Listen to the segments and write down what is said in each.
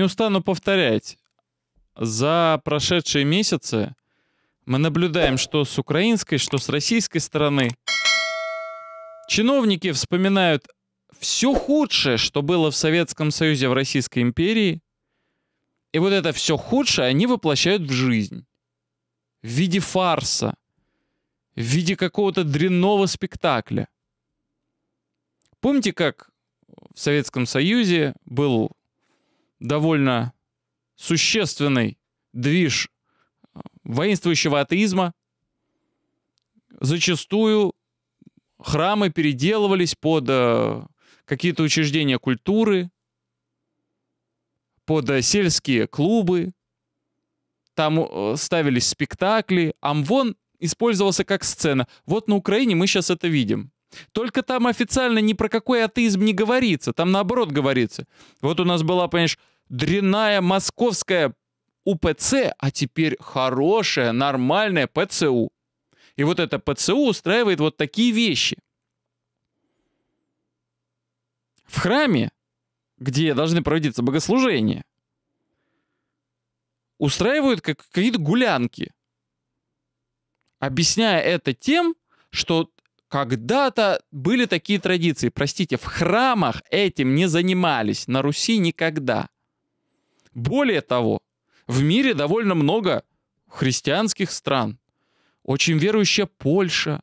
Не устану повторять, за прошедшие месяцы мы наблюдаем, что с украинской, что с российской стороны чиновники вспоминают все худшее, что было в Советском Союзе, в Российской империи, и вот это все худшее они воплощают в жизнь. В виде фарса, в виде какого-то дрянного спектакля. Помните, как в Советском Союзе был довольно существенный движ э, воинствующего атеизма. Зачастую храмы переделывались под э, какие-то учреждения культуры, под э, сельские клубы. Там ставились спектакли. Амвон использовался как сцена. Вот на Украине мы сейчас это видим. Только там официально ни про какой атеизм не говорится, там наоборот говорится. Вот у нас была, понимаешь, дрянная московская УПЦ, а теперь хорошая, нормальная ПЦУ. И вот эта ПЦУ устраивает вот такие вещи. В храме, где должны проводиться богослужения, устраивают какие-то гулянки, объясняя это тем, что когда-то были такие традиции. Простите, в храмах этим не занимались на Руси никогда. Более того, в мире довольно много христианских стран. Очень верующая Польша,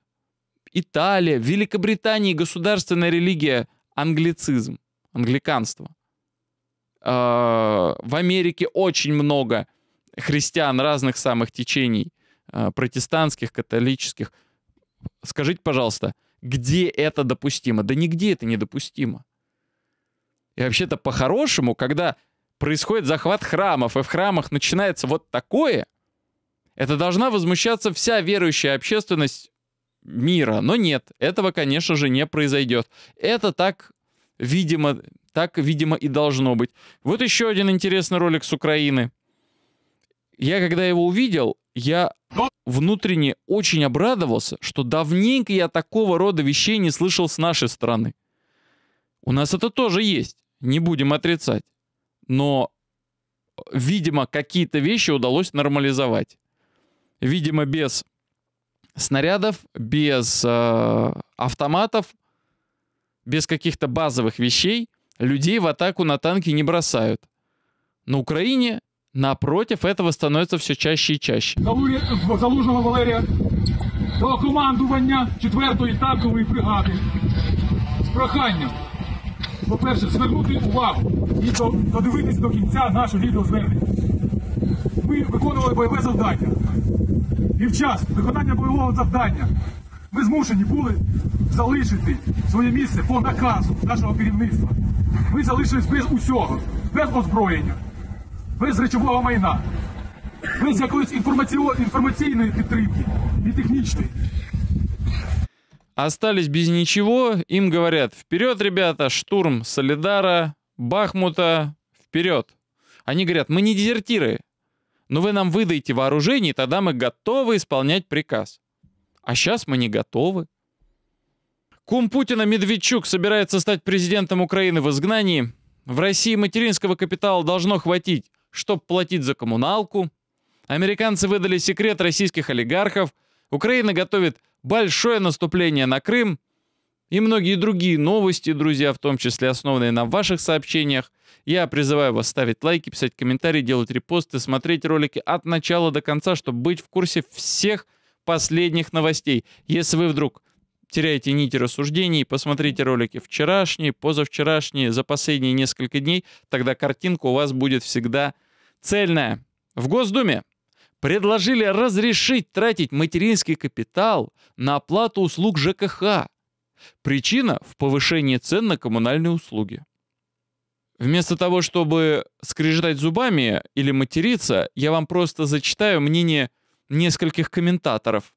Италия, Великобритания. Великобритании государственная религия англицизм, англиканство. А, в Америке очень много христиан разных самых течений, а, протестантских, католических – Скажите, пожалуйста, где это допустимо? Да нигде это недопустимо. И вообще-то по-хорошему, когда происходит захват храмов, и в храмах начинается вот такое, это должна возмущаться вся верующая общественность мира. Но нет, этого, конечно же, не произойдет. Это так, видимо, так, видимо, и должно быть. Вот еще один интересный ролик с Украины. Я, когда его увидел, я ну, внутренне очень обрадовался, что давненько я такого рода вещей не слышал с нашей стороны. У нас это тоже есть, не будем отрицать. Но, видимо, какие-то вещи удалось нормализовать. Видимо, без снарядов, без э, автоматов, без каких-то базовых вещей людей в атаку на танки не бросают. На Украине Напротив этого становится все чаще и чаще. Залужного Валерія до командування 4-ї танкової бригади з проханням. По-перше, звернути увагу і додивитись до кінця наше відеозвернення. Ми виконували бойове завдання. І в час виконання бойового завдання ми змушені були залишити своє місце по наказу нашого керівництва. Ми залишились без усього, без озброєння. без речового майна, без якоїсь інформаційної підтримки і технічної. Остались без ничего, им говорят «Вперед, ребята! Штурм Солидара, Бахмута! Вперед!» Они говорят «Мы не дезертиры, но вы нам выдайте вооружение, тогда мы готовы исполнять приказ». А сейчас мы не готовы. Кум Путина Медведчук собирается стать президентом Украины в изгнании. В России материнского капитала должно хватить чтобы платить за коммуналку. Американцы выдали секрет российских олигархов. Украина готовит большое наступление на Крым. И многие другие новости, друзья, в том числе основанные на ваших сообщениях. Я призываю вас ставить лайки, писать комментарии, делать репосты, смотреть ролики от начала до конца, чтобы быть в курсе всех последних новостей. Если вы вдруг теряете нити рассуждений, посмотрите ролики вчерашние, позавчерашние, за последние несколько дней, тогда картинка у вас будет всегда цельная, в Госдуме предложили разрешить тратить материнский капитал на оплату услуг ЖКХ. Причина в повышении цен на коммунальные услуги. Вместо того, чтобы скрежетать зубами или материться, я вам просто зачитаю мнение нескольких комментаторов.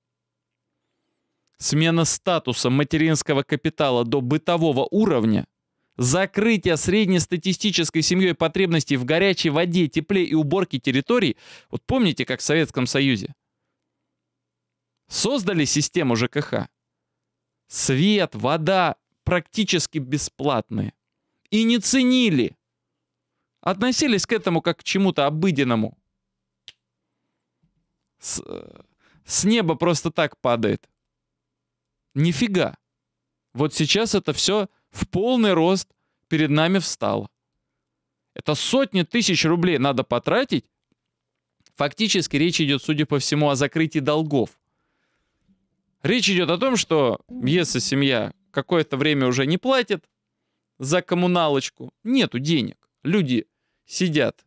Смена статуса материнского капитала до бытового уровня – закрытия среднестатистической семьей потребностей в горячей воде, тепле и уборке территорий, вот помните, как в Советском Союзе, создали систему ЖКХ. Свет, вода практически бесплатные. И не ценили. Относились к этому как к чему-то обыденному. С, э, с неба просто так падает. Нифига. Вот сейчас это все в полный рост перед нами встала. Это сотни тысяч рублей надо потратить. Фактически речь идет, судя по всему, о закрытии долгов. Речь идет о том, что если семья какое-то время уже не платит за коммуналочку, нету денег. Люди сидят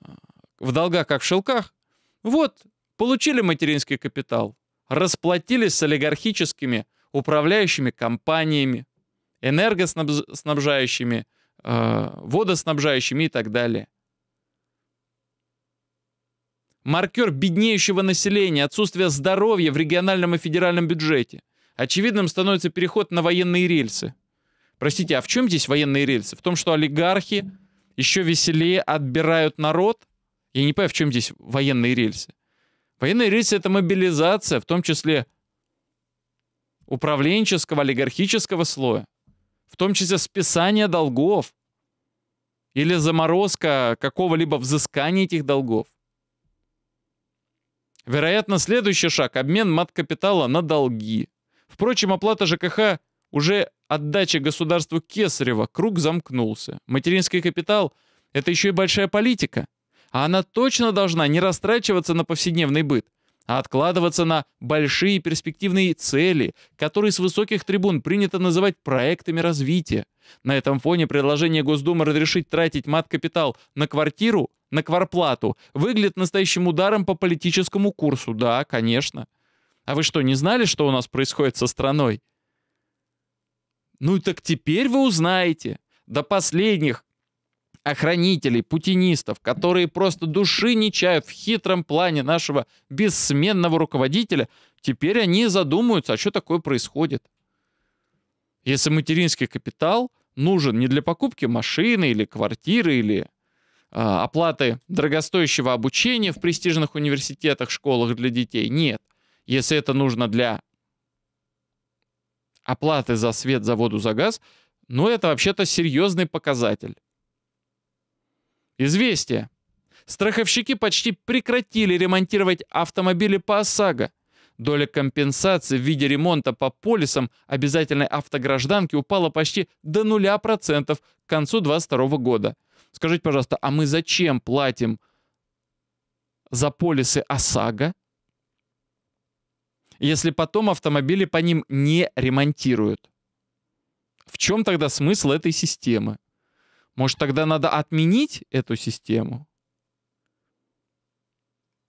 э, в долгах, как в шелках. Вот, получили материнский капитал, расплатились с олигархическими управляющими компаниями, энергоснабжающими, э, водоснабжающими и так далее. Маркер беднеющего населения, отсутствие здоровья в региональном и федеральном бюджете. Очевидным становится переход на военные рельсы. Простите, а в чем здесь военные рельсы? В том, что олигархи еще веселее отбирают народ? Я не понимаю, в чем здесь военные рельсы. Военные рельсы — это мобилизация, в том числе управленческого, олигархического слоя в том числе списание долгов или заморозка какого-либо взыскания этих долгов. Вероятно, следующий шаг – обмен маткапитала на долги. Впрочем, оплата ЖКХ уже отдачи государству Кесарева круг замкнулся. Материнский капитал – это еще и большая политика. А она точно должна не растрачиваться на повседневный быт – а откладываться на большие перспективные цели, которые с высоких трибун принято называть проектами развития. На этом фоне предложение Госдумы разрешить тратить мат-капитал на квартиру, на кварплату, выглядит настоящим ударом по политическому курсу, да, конечно. А вы что, не знали, что у нас происходит со страной? Ну и так теперь вы узнаете. До последних охранителей, путинистов, которые просто души не чают в хитром плане нашего бессменного руководителя, теперь они задумаются, а что такое происходит. Если материнский капитал нужен не для покупки машины или квартиры, или а, оплаты дорогостоящего обучения в престижных университетах, школах для детей, нет. Если это нужно для оплаты за свет, за воду, за газ, ну это вообще-то серьезный показатель. Известие. Страховщики почти прекратили ремонтировать автомобили по ОСАГО. Доля компенсации в виде ремонта по полисам обязательной автогражданки упала почти до 0% к концу 2022 года. Скажите, пожалуйста, а мы зачем платим за полисы ОСАГО, если потом автомобили по ним не ремонтируют? В чем тогда смысл этой системы? Может, тогда надо отменить эту систему?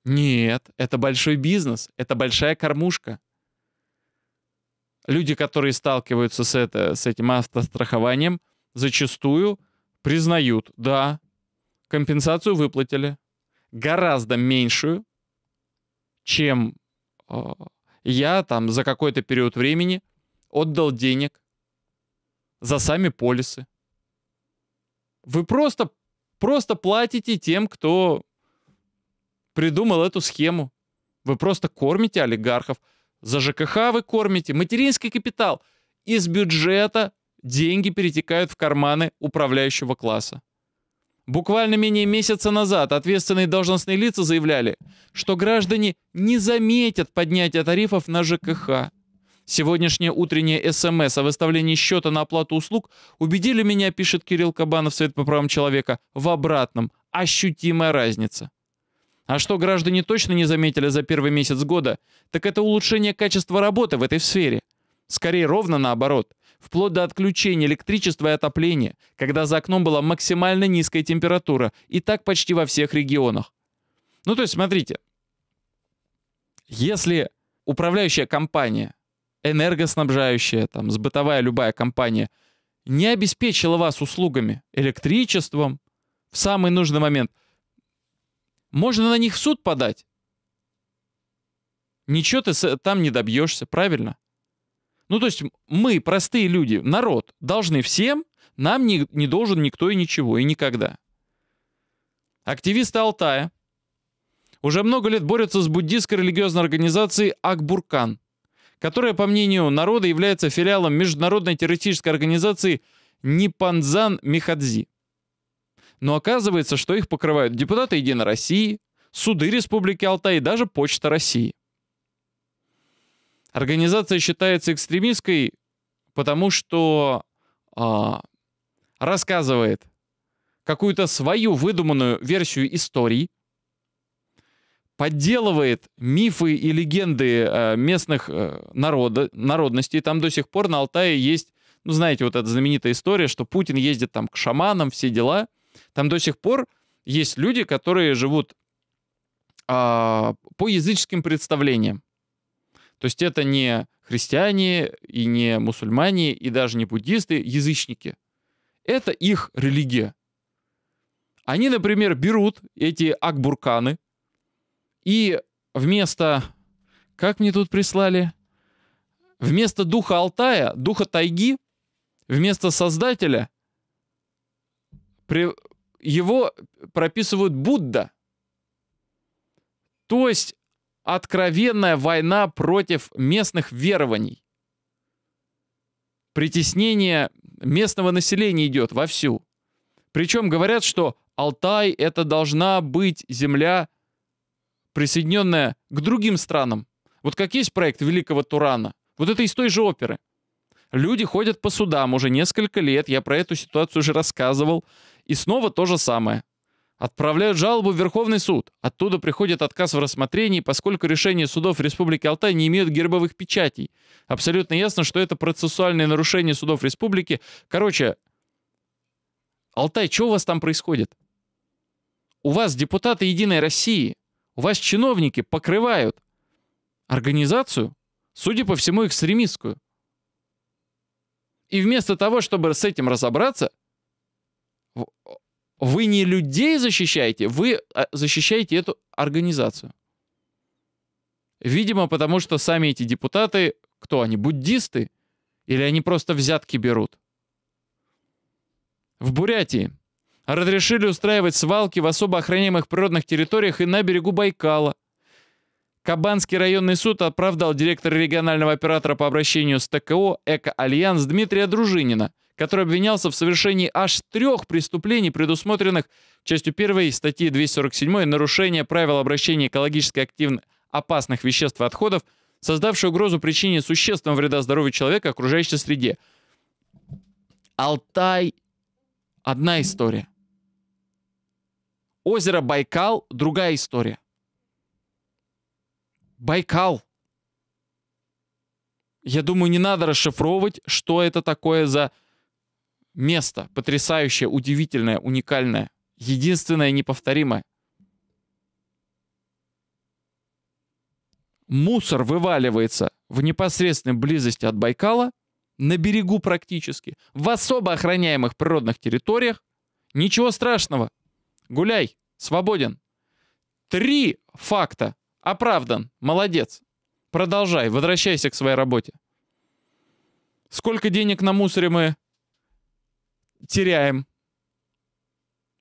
Нет, это большой бизнес, это большая кормушка. Люди, которые сталкиваются с, это, с этим автострахованием, зачастую признают, да, компенсацию выплатили, гораздо меньшую, чем э, я там за какой-то период времени отдал денег за сами полисы. Вы просто, просто платите тем, кто придумал эту схему. Вы просто кормите олигархов. За ЖКХ вы кормите. Материнский капитал. Из бюджета деньги перетекают в карманы управляющего класса. Буквально менее месяца назад ответственные должностные лица заявляли, что граждане не заметят поднятия тарифов на ЖКХ. Сегодняшнее утреннее СМС о выставлении счета на оплату услуг убедили меня, пишет Кирилл Кабанов, Совет по правам человека, в обратном. Ощутимая разница. А что граждане точно не заметили за первый месяц года, так это улучшение качества работы в этой сфере. Скорее, ровно наоборот. Вплоть до отключения электричества и отопления, когда за окном была максимально низкая температура, и так почти во всех регионах. Ну то есть, смотрите, если управляющая компания – энергоснабжающая, там, с бытовая любая компания, не обеспечила вас услугами, электричеством в самый нужный момент, можно на них в суд подать. Ничего ты там не добьешься, правильно? Ну, то есть мы, простые люди, народ, должны всем, нам не, не должен никто и ничего, и никогда. Активисты Алтая уже много лет борются с буддистской религиозной организацией Акбуркан, которая, по мнению народа, является филиалом международной террористической организации Нипанзан Михадзи. Но оказывается, что их покрывают депутаты Единой России, суды Республики Алтай и даже Почта России. Организация считается экстремистской, потому что а, рассказывает какую-то свою выдуманную версию истории – подделывает мифы и легенды э, местных э, народа, народностей. Там до сих пор на Алтае есть, ну, знаете, вот эта знаменитая история, что Путин ездит там к шаманам, все дела. Там до сих пор есть люди, которые живут э, по языческим представлениям. То есть это не христиане и не мусульмане и даже не буддисты, язычники. Это их религия. Они, например, берут эти акбурканы, и вместо... Как мне тут прислали? Вместо духа Алтая, духа тайги, вместо создателя при... его прописывают Будда. То есть откровенная война против местных верований. Притеснение местного населения идет вовсю. Причем говорят, что Алтай — это должна быть земля присоединенная к другим странам. Вот как есть проект Великого Турана, вот это из той же оперы. Люди ходят по судам уже несколько лет, я про эту ситуацию уже рассказывал, и снова то же самое. Отправляют жалобу в Верховный суд. Оттуда приходит отказ в рассмотрении, поскольку решения судов Республики Алтай не имеют гербовых печатей. Абсолютно ясно, что это процессуальное нарушение судов Республики. Короче, Алтай, что у вас там происходит? У вас депутаты Единой России – у вас чиновники покрывают организацию, судя по всему, экстремистскую. И вместо того, чтобы с этим разобраться, вы не людей защищаете, вы а, защищаете эту организацию. Видимо, потому что сами эти депутаты, кто они, буддисты? Или они просто взятки берут? В Бурятии разрешили устраивать свалки в особо охраняемых природных территориях и на берегу Байкала. Кабанский районный суд оправдал директора регионального оператора по обращению с ТКО «Эко-Альянс» Дмитрия Дружинина, который обвинялся в совершении аж трех преступлений, предусмотренных частью 1 статьи 247 «Нарушение правил обращения экологически активно опасных веществ и отходов», создавшее угрозу причине существенного вреда здоровью человека окружающей среде. Алтай — одна история. Озеро Байкал — другая история. Байкал. Я думаю, не надо расшифровывать, что это такое за место потрясающее, удивительное, уникальное, единственное, неповторимое. Мусор вываливается в непосредственной близости от Байкала, на берегу практически, в особо охраняемых природных территориях. Ничего страшного. Гуляй! Свободен!» «Три факта! Оправдан! Молодец! Продолжай, возвращайся к своей работе!» «Сколько денег на мусоре мы теряем?»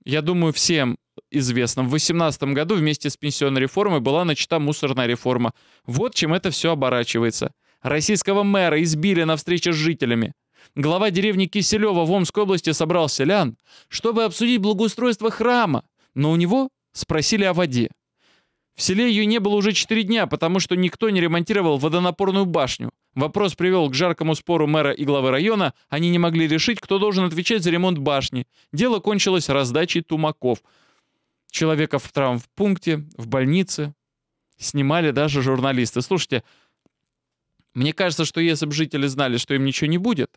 Я думаю, всем известно. В 2018 году вместе с пенсионной реформой была начата мусорная реформа. Вот чем это все оборачивается. Российского мэра избили на встрече с жителями глава деревни Киселева в Омской области собрал селян, чтобы обсудить благоустройство храма, но у него спросили о воде. В селе ее не было уже 4 дня, потому что никто не ремонтировал водонапорную башню. Вопрос привел к жаркому спору мэра и главы района, они не могли решить, кто должен отвечать за ремонт башни. Дело кончилось раздачей тумаков. Человека в травмпункте, в больнице. Снимали даже журналисты. Слушайте, мне кажется, что если бы жители знали, что им ничего не будет,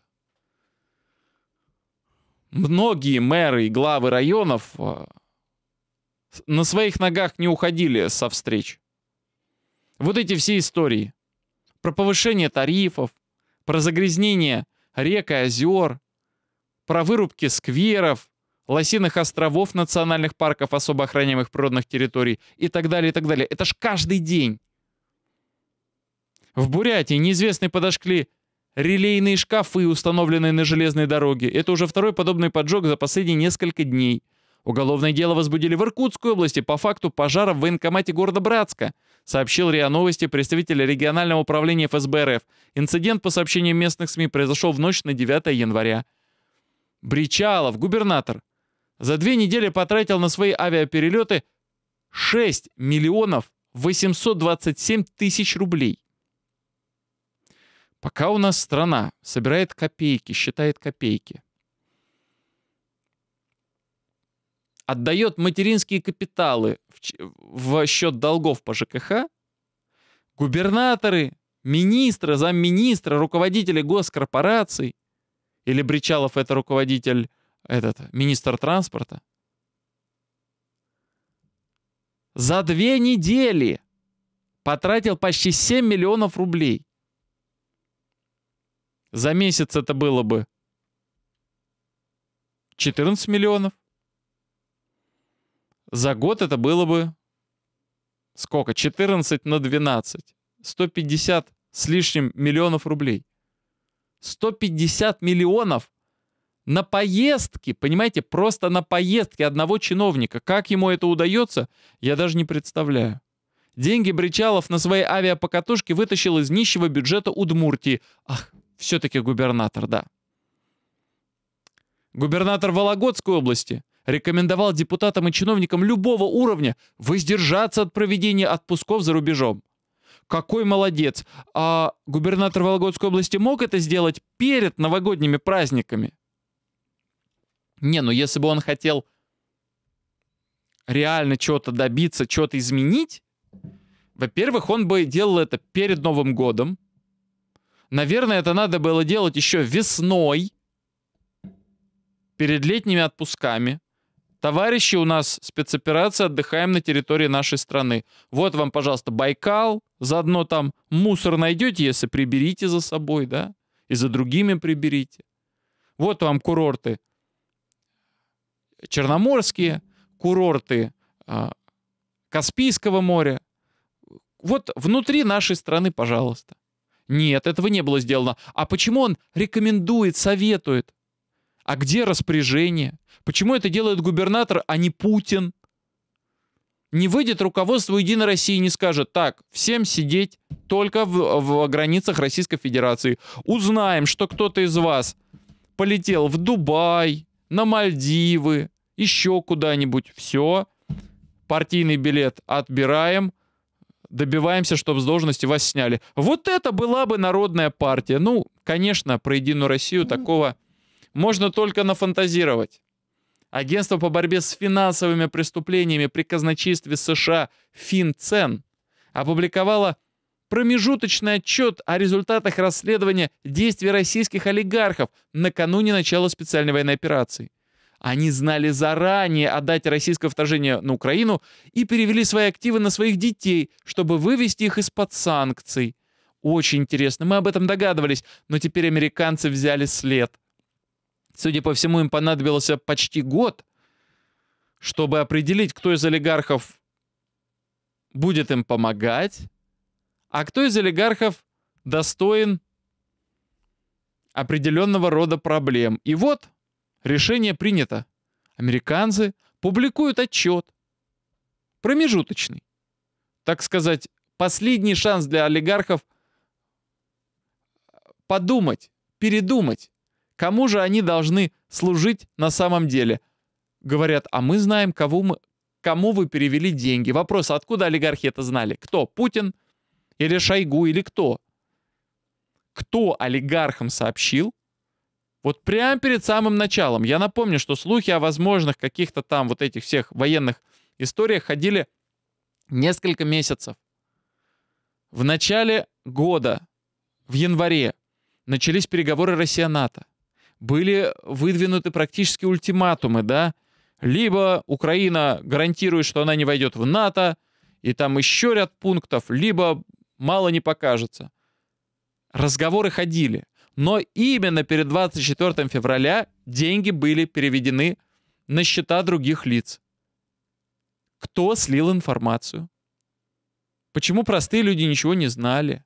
многие мэры и главы районов э, на своих ногах не уходили со встреч. Вот эти все истории. Про повышение тарифов, про загрязнение рек и озер, про вырубки скверов, лосиных островов национальных парков, особо охраняемых природных территорий и так далее, и так далее. Это ж каждый день. В Бурятии неизвестные подошли Релейные шкафы, установленные на железной дороге. Это уже второй подобный поджог за последние несколько дней. Уголовное дело возбудили в Иркутской области по факту пожара в военкомате города Братска, сообщил РИА Новости представитель регионального управления ФСБ РФ. Инцидент, по сообщениям местных СМИ, произошел в ночь на 9 января. Бричалов, губернатор, за две недели потратил на свои авиаперелеты 6 миллионов 827 тысяч рублей. Пока у нас страна собирает копейки, считает копейки, отдает материнские капиталы в счет долгов по ЖКХ, губернаторы, министры, замминистра, руководители госкорпораций, или Бричалов это руководитель, этот, министр транспорта, за две недели потратил почти 7 миллионов рублей. За месяц это было бы 14 миллионов. За год это было бы сколько? 14 на 12. 150 с лишним миллионов рублей. 150 миллионов на поездки, понимаете, просто на поездки одного чиновника. Как ему это удается, я даже не представляю. Деньги Бричалов на своей авиапокатушке вытащил из нищего бюджета Удмуртии. Ах, все-таки губернатор, да. Губернатор Вологодской области рекомендовал депутатам и чиновникам любого уровня воздержаться от проведения отпусков за рубежом. Какой молодец! А губернатор Вологодской области мог это сделать перед новогодними праздниками? Не, ну если бы он хотел реально чего-то добиться, чего-то изменить, во-первых, он бы делал это перед Новым годом, Наверное, это надо было делать еще весной, перед летними отпусками. Товарищи, у нас спецоперация, отдыхаем на территории нашей страны. Вот вам, пожалуйста, Байкал, заодно там мусор найдете, если приберите за собой, да, и за другими приберите. Вот вам курорты черноморские, курорты а, Каспийского моря. Вот внутри нашей страны, пожалуйста. Нет, этого не было сделано. А почему он рекомендует, советует? А где распоряжение? Почему это делает губернатор, а не Путин? Не выйдет руководство Единой России и не скажет, так, всем сидеть только в, в границах Российской Федерации. Узнаем, что кто-то из вас полетел в Дубай, на Мальдивы, еще куда-нибудь. Все, партийный билет отбираем – добиваемся, чтобы с должности вас сняли. Вот это была бы народная партия. Ну, конечно, про Единую Россию такого можно только нафантазировать. Агентство по борьбе с финансовыми преступлениями при казначействе США «Финцен» опубликовало промежуточный отчет о результатах расследования действий российских олигархов накануне начала специальной военной операции – они знали заранее отдать российское российского на Украину и перевели свои активы на своих детей, чтобы вывести их из-под санкций. Очень интересно, мы об этом догадывались, но теперь американцы взяли след. Судя по всему, им понадобился почти год, чтобы определить, кто из олигархов будет им помогать, а кто из олигархов достоин определенного рода проблем. И вот Решение принято. Американцы публикуют отчет. Промежуточный. Так сказать, последний шанс для олигархов подумать, передумать, кому же они должны служить на самом деле. Говорят, а мы знаем, кого мы, кому вы перевели деньги. Вопрос, откуда олигархи это знали? Кто? Путин? Или Шойгу? Или кто? Кто олигархам сообщил, вот прямо перед самым началом. Я напомню, что слухи о возможных каких-то там вот этих всех военных историях ходили несколько месяцев. В начале года, в январе, начались переговоры Россия-НАТО. Были выдвинуты практически ультиматумы, да? Либо Украина гарантирует, что она не войдет в НАТО, и там еще ряд пунктов, либо мало не покажется. Разговоры ходили – но именно перед 24 февраля деньги были переведены на счета других лиц. Кто слил информацию? Почему простые люди ничего не знали?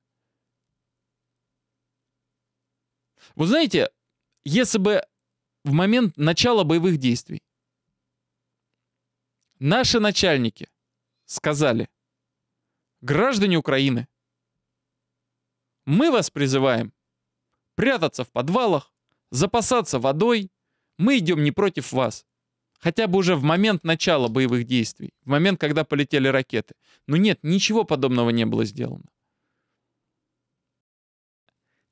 Вы знаете, если бы в момент начала боевых действий наши начальники сказали, граждане Украины, мы вас призываем прятаться в подвалах, запасаться водой. Мы идем не против вас. Хотя бы уже в момент начала боевых действий, в момент, когда полетели ракеты. Но нет, ничего подобного не было сделано.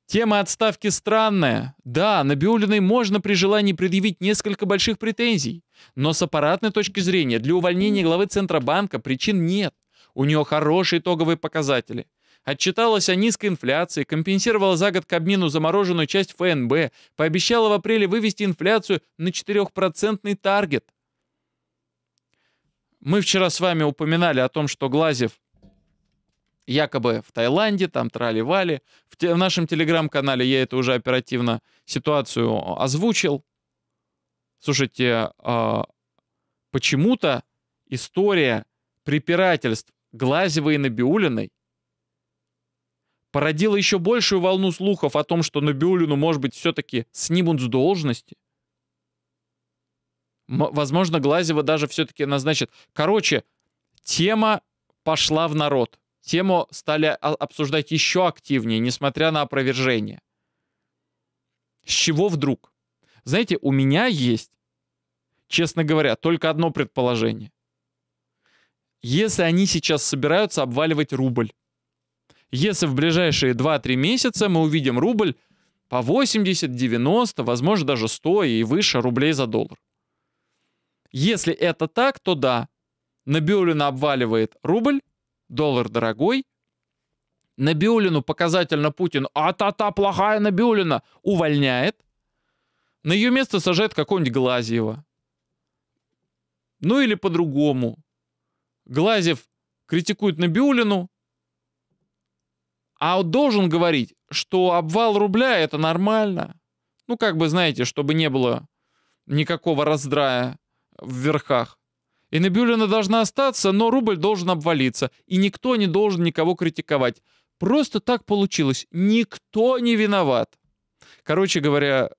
Тема отставки странная. Да, Набиулиной можно при желании предъявить несколько больших претензий, но с аппаратной точки зрения для увольнения главы Центробанка причин нет. У нее хорошие итоговые показатели отчиталась о низкой инфляции, компенсировала за год кабмину замороженную часть ФНБ, пообещала в апреле вывести инфляцию на 4% таргет. Мы вчера с вами упоминали о том, что Глазев якобы в Таиланде, там трали-вали. В, те, в нашем телеграм-канале я это уже оперативно ситуацию озвучил. Слушайте, э, почему-то история препирательств Глазевой и Набиулиной породило еще большую волну слухов о том, что Набиулину, может быть, все-таки снимут с должности. М- возможно, Глазева даже все-таки назначит. Короче, тема пошла в народ. Тему стали обсуждать еще активнее, несмотря на опровержение. С чего вдруг? Знаете, у меня есть, честно говоря, только одно предположение. Если они сейчас собираются обваливать рубль, если в ближайшие 2-3 месяца мы увидим рубль по 80, 90, возможно даже 100 и выше рублей за доллар. Если это так, то да, на Биулина обваливает рубль, доллар дорогой, на Биулину показательно Путин «А-та-та, плохая Набиулина!» увольняет. На ее место сажает какого-нибудь Глазьева. Ну или по-другому. Глазьев критикует Набиулину, а вот должен говорить, что обвал рубля это нормально. Ну, как бы, знаете, чтобы не было никакого раздрая в верхах. И Набиулина должна остаться, но рубль должен обвалиться. И никто не должен никого критиковать. Просто так получилось. Никто не виноват. Короче говоря,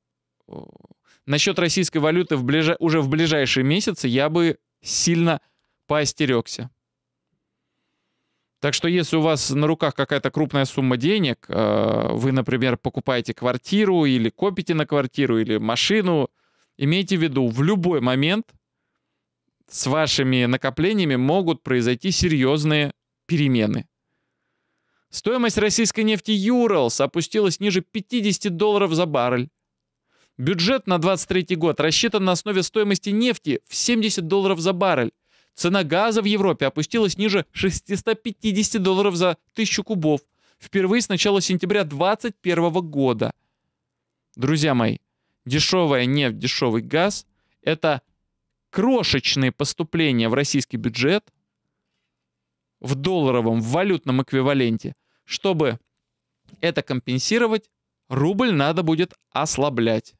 насчет российской валюты в ближ... уже в ближайшие месяцы я бы сильно поостерегся. Так что если у вас на руках какая-то крупная сумма денег, э, вы, например, покупаете квартиру или копите на квартиру или машину, имейте в виду, в любой момент с вашими накоплениями могут произойти серьезные перемены. Стоимость российской нефти Юралс опустилась ниже 50 долларов за баррель. Бюджет на 2023 год рассчитан на основе стоимости нефти в 70 долларов за баррель. Цена газа в Европе опустилась ниже 650 долларов за 1000 кубов. Впервые с начала сентября 2021 года. Друзья мои, дешевая нефть, дешевый газ – это крошечные поступления в российский бюджет в долларовом, в валютном эквиваленте. Чтобы это компенсировать, рубль надо будет ослаблять.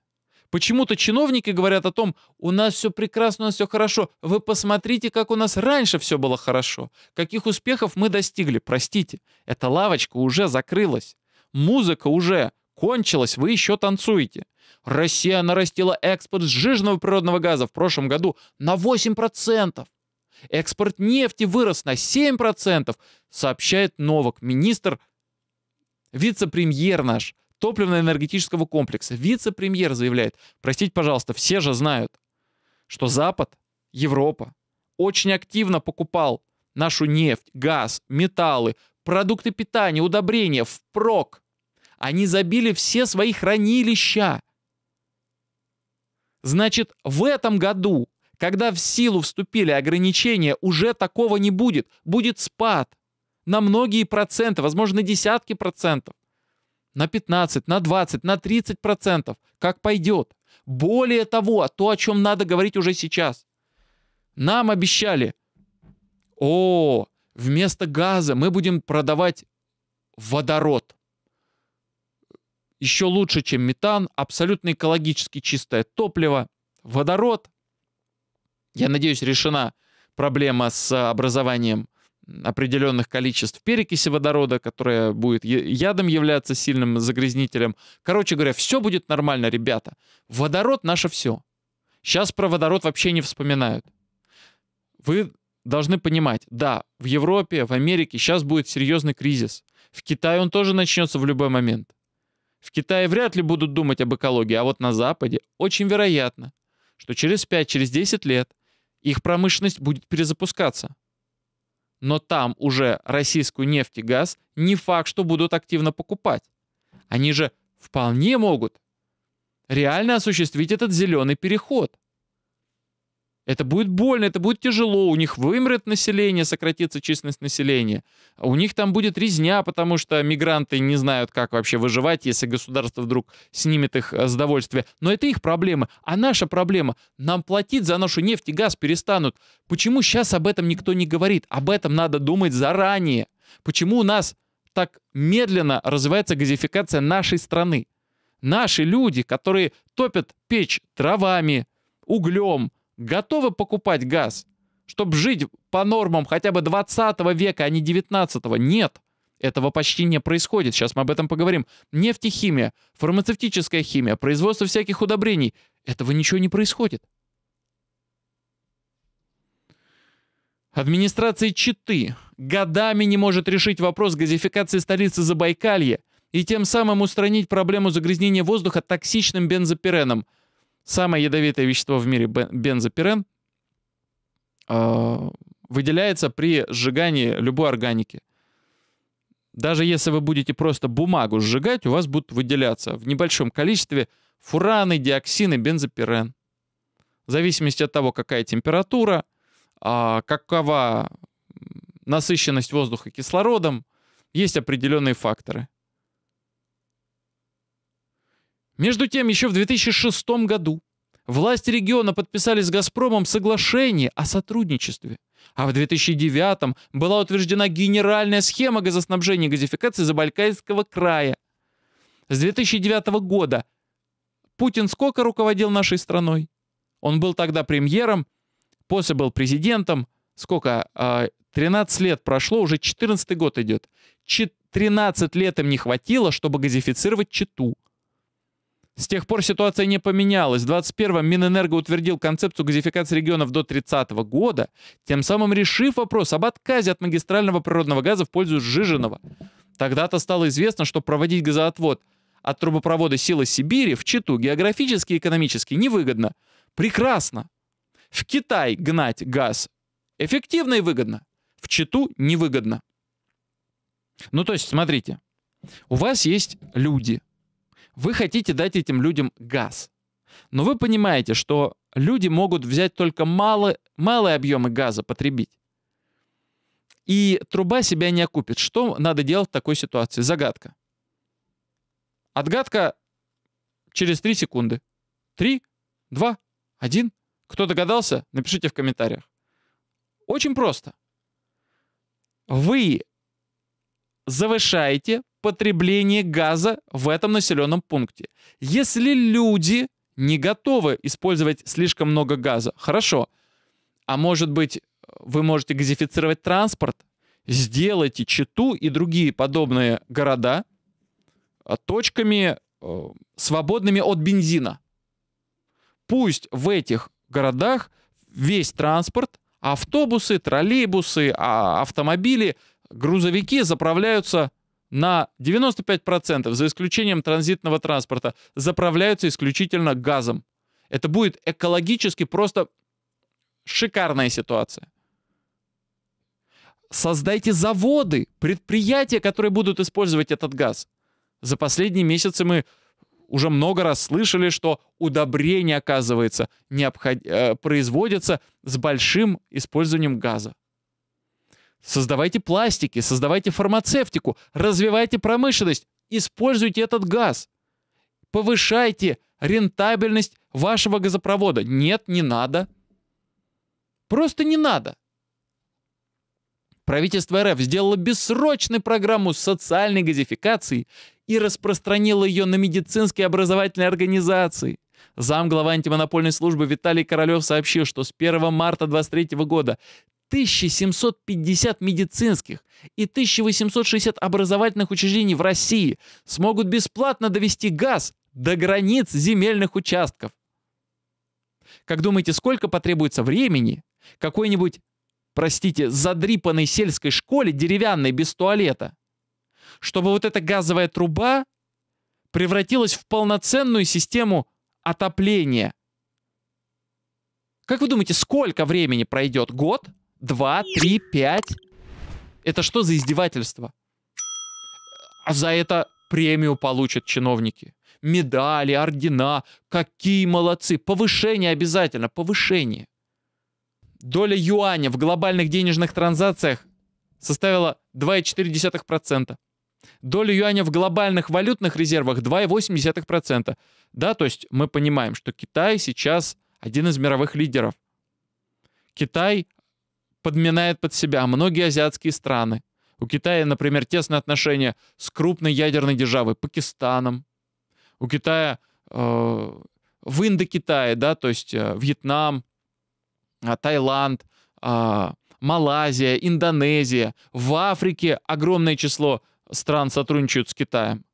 Почему-то чиновники говорят о том, у нас все прекрасно, у нас все хорошо. Вы посмотрите, как у нас раньше все было хорошо. Каких успехов мы достигли, простите. Эта лавочка уже закрылась. Музыка уже кончилась, вы еще танцуете. Россия нарастила экспорт сжиженного природного газа в прошлом году на 8%. Экспорт нефти вырос на 7%, сообщает Новок, министр, вице-премьер наш, топливно-энергетического комплекса. Вице-премьер заявляет, простите, пожалуйста, все же знают, что Запад, Европа очень активно покупал нашу нефть, газ, металлы, продукты питания, удобрения впрок. Они забили все свои хранилища. Значит, в этом году, когда в силу вступили ограничения, уже такого не будет. Будет спад на многие проценты, возможно, десятки процентов на 15, на 20, на 30 процентов, как пойдет. Более того, то, о чем надо говорить уже сейчас. Нам обещали, о, вместо газа мы будем продавать водород. Еще лучше, чем метан, абсолютно экологически чистое топливо, водород. Я надеюсь, решена проблема с образованием определенных количеств перекиси водорода, которая будет ядом являться сильным загрязнителем. Короче говоря, все будет нормально, ребята. Водород наше все. Сейчас про водород вообще не вспоминают. Вы должны понимать, да, в Европе, в Америке сейчас будет серьезный кризис. В Китае он тоже начнется в любой момент. В Китае вряд ли будут думать об экологии, а вот на Западе очень вероятно, что через 5-10 через лет их промышленность будет перезапускаться но там уже российскую нефть и газ не факт, что будут активно покупать. Они же вполне могут реально осуществить этот зеленый переход. Это будет больно, это будет тяжело, у них вымрет население, сократится численность населения. А у них там будет резня, потому что мигранты не знают, как вообще выживать, если государство вдруг снимет их э, с довольствия. Но это их проблема. А наша проблема — нам платить за нашу нефть и газ перестанут. Почему сейчас об этом никто не говорит? Об этом надо думать заранее. Почему у нас так медленно развивается газификация нашей страны? Наши люди, которые топят печь травами, углем — готовы покупать газ, чтобы жить по нормам хотя бы 20 века, а не 19 -го? Нет. Этого почти не происходит. Сейчас мы об этом поговорим. Нефтехимия, фармацевтическая химия, производство всяких удобрений. Этого ничего не происходит. Администрация Читы годами не может решить вопрос газификации столицы Забайкалья и тем самым устранить проблему загрязнения воздуха токсичным бензопиреном – Самое ядовитое вещество в мире бензопирен а, выделяется при сжигании любой органики. Даже если вы будете просто бумагу сжигать, у вас будут выделяться в небольшом количестве фураны, диоксины, бензопирен. В зависимости от того, какая температура, а, какова насыщенность воздуха кислородом, есть определенные факторы. Между тем, еще в 2006 году власти региона подписали с «Газпромом» соглашение о сотрудничестве. А в 2009 была утверждена генеральная схема газоснабжения и газификации Забайкальского края. С 2009 года Путин сколько руководил нашей страной? Он был тогда премьером, после был президентом. Сколько? 13 а, лет прошло, уже 14 год идет. 13 лет им не хватило, чтобы газифицировать Читу. С тех пор ситуация не поменялась. В 21-м Минэнерго утвердил концепцию газификации регионов до 30 года, тем самым решив вопрос об отказе от магистрального природного газа в пользу сжиженного. Тогда-то стало известно, что проводить газоотвод от трубопровода «Сила Сибири» в Читу географически и экономически невыгодно. Прекрасно! В Китай гнать газ эффективно и выгодно, в Читу невыгодно. Ну то есть, смотрите, у вас есть люди – вы хотите дать этим людям газ. Но вы понимаете, что люди могут взять только малые малые объемы газа потребить. И труба себя не окупит. Что надо делать в такой ситуации? Загадка. Отгадка через 3 секунды. 3, 2, 1. Кто догадался, напишите в комментариях. Очень просто. Вы завышаете потребление газа в этом населенном пункте. Если люди не готовы использовать слишком много газа, хорошо. А может быть, вы можете газифицировать транспорт? Сделайте Читу и другие подобные города э, точками, э, свободными от бензина. Пусть в этих городах весь транспорт, автобусы, троллейбусы, а, автомобили, грузовики заправляются на 95%, за исключением транзитного транспорта, заправляются исключительно газом. Это будет экологически просто шикарная ситуация. Создайте заводы, предприятия, которые будут использовать этот газ. За последние месяцы мы уже много раз слышали, что удобрения оказывается, необход... Э, производятся с большим использованием газа. Создавайте пластики, создавайте фармацевтику, развивайте промышленность, используйте этот газ. Повышайте рентабельность вашего газопровода. Нет, не надо. Просто не надо. Правительство РФ сделало бессрочную программу социальной газификации и распространило ее на медицинские образовательные организации. Замглава антимонопольной службы Виталий Королев сообщил, что с 1 марта 2023 года 1750 медицинских и 1860 образовательных учреждений в России смогут бесплатно довести газ до границ земельных участков. Как думаете, сколько потребуется времени какой-нибудь, простите, задрипанной сельской школе, деревянной, без туалета, чтобы вот эта газовая труба превратилась в полноценную систему отопления? Как вы думаете, сколько времени пройдет? Год? два, три, пять. Это что за издевательство? А за это премию получат чиновники. Медали, ордена. Какие молодцы. Повышение обязательно, повышение. Доля юаня в глобальных денежных транзакциях составила 2,4%. Доля юаня в глобальных валютных резервах 2,8%. Да, то есть мы понимаем, что Китай сейчас один из мировых лидеров. Китай подминает под себя многие азиатские страны. У Китая, например, тесные отношения с крупной ядерной державой, Пакистаном. У Китая, э, в Индокитае, да, то есть э, Вьетнам, э, Таиланд, э, Малайзия, Индонезия. В Африке огромное число стран сотрудничают с Китаем.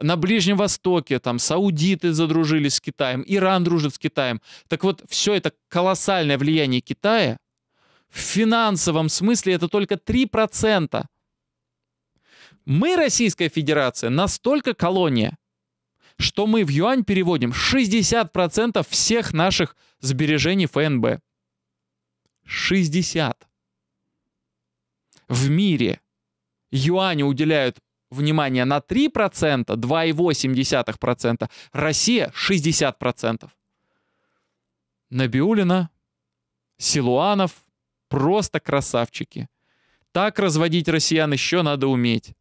На Ближнем Востоке там саудиты задружились с Китаем, Иран дружит с Китаем. Так вот, все это колоссальное влияние Китая – в финансовом смысле это только 3%. Мы, Российская Федерация, настолько колония, что мы в юань переводим 60% всех наших сбережений ФНБ. 60. В мире юаню уделяют внимание на 3%, 2,8%, Россия 60%. Набиулина, Силуанов, Просто красавчики. Так разводить россиян еще надо уметь.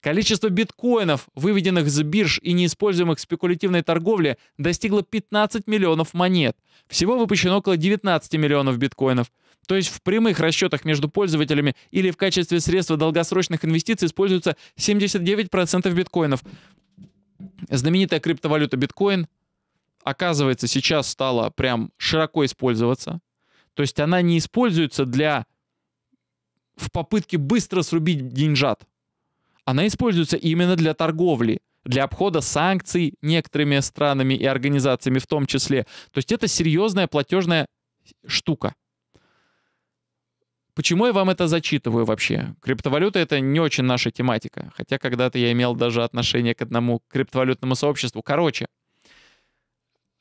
Количество биткоинов, выведенных с бирж и неиспользуемых в спекулятивной торговле, достигло 15 миллионов монет. Всего выпущено около 19 миллионов биткоинов. То есть в прямых расчетах между пользователями или в качестве средства долгосрочных инвестиций используется 79% биткоинов. Знаменитая криптовалюта биткоин, оказывается, сейчас стала прям широко использоваться. То есть она не используется для в попытке быстро срубить деньжат. Она используется именно для торговли, для обхода санкций некоторыми странами и организациями в том числе. То есть это серьезная платежная штука. Почему я вам это зачитываю вообще? Криптовалюта — это не очень наша тематика, хотя когда-то я имел даже отношение к одному криптовалютному сообществу. Короче,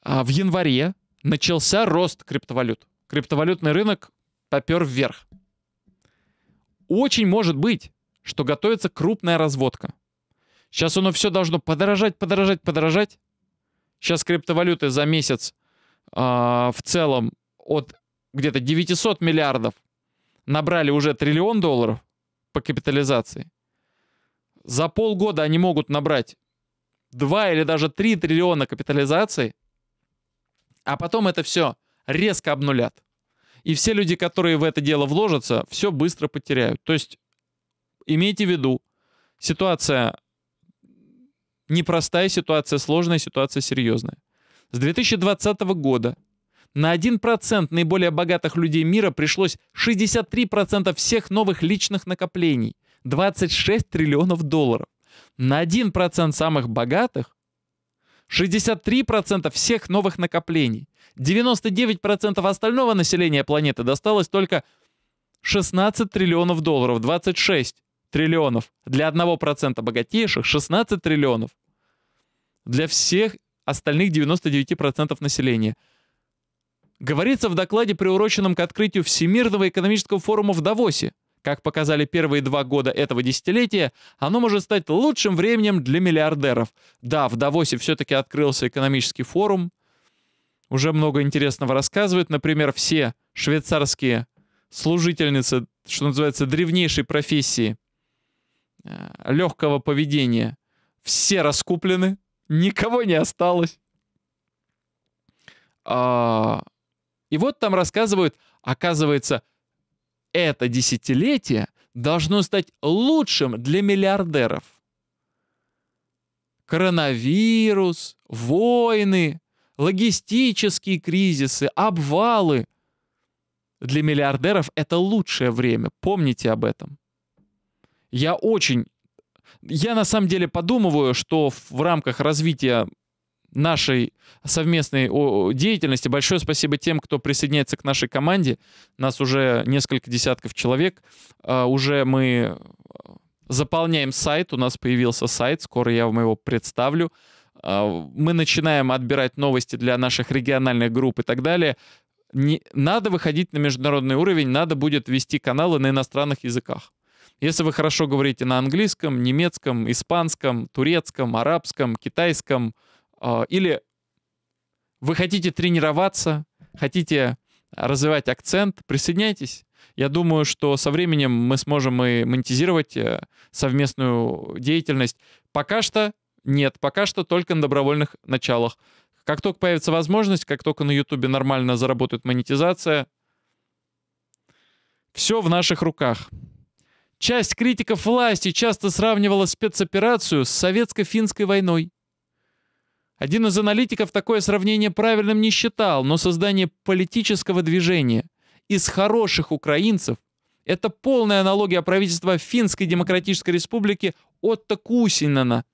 а, в январе начался рост криптовалют криптовалютный рынок попер вверх. Очень может быть, что готовится крупная разводка. Сейчас оно все должно подорожать, подорожать, подорожать. Сейчас криптовалюты за месяц э, в целом от где-то 900 миллиардов набрали уже триллион долларов по капитализации. За полгода они могут набрать 2 или даже 3 триллиона капитализации, а потом это все резко обнулят. И все люди, которые в это дело вложатся, все быстро потеряют. То есть имейте в виду, ситуация непростая, ситуация сложная, ситуация серьезная. С 2020 года на 1% наиболее богатых людей мира пришлось 63% всех новых личных накоплений, 26 триллионов долларов. На 1% самых богатых 63% всех новых накоплений, 99% остального населения планеты досталось только 16 триллионов долларов, 26 триллионов. Для 1% богатейших 16 триллионов. Для всех остальных 99% населения. Говорится в докладе, приуроченном к открытию Всемирного экономического форума в Давосе. Как показали первые два года этого десятилетия, оно может стать лучшим временем для миллиардеров. Да, в Давосе все-таки открылся экономический форум – уже много интересного рассказывает. Например, все швейцарские служительницы, что называется, древнейшей профессии э, легкого поведения, все раскуплены, никого не осталось. А, и вот там рассказывают, оказывается, это десятилетие должно стать лучшим для миллиардеров. Коронавирус, войны, логистические кризисы, обвалы. Для миллиардеров это лучшее время, помните об этом. Я очень... Я на самом деле подумываю, что в рамках развития нашей совместной деятельности. Большое спасибо тем, кто присоединяется к нашей команде. Нас уже несколько десятков человек. А, уже мы э, заполняем сайт. У нас появился сайт. Скоро я вам его представлю. А, мы начинаем отбирать новости для наших региональных групп и так далее. Не, надо выходить на международный уровень, надо будет вести каналы на иностранных языках. Если вы хорошо говорите на английском, немецком, испанском, турецком, арабском, китайском, э, или вы хотите тренироваться, хотите развивать акцент, присоединяйтесь. Я думаю, что со временем мы сможем и монетизировать э, совместную деятельность. Пока что нет, пока что только на добровольных началах. Как только появится возможность, как только на Ютубе нормально заработает монетизация, все в наших руках. Часть критиков власти часто сравнивала спецоперацию с советско-финской войной. Один из аналитиков такое сравнение правильным не считал, но создание политического движения из хороших украинцев – это полная аналогия правительства Финской Демократической Республики Отто Кусинена –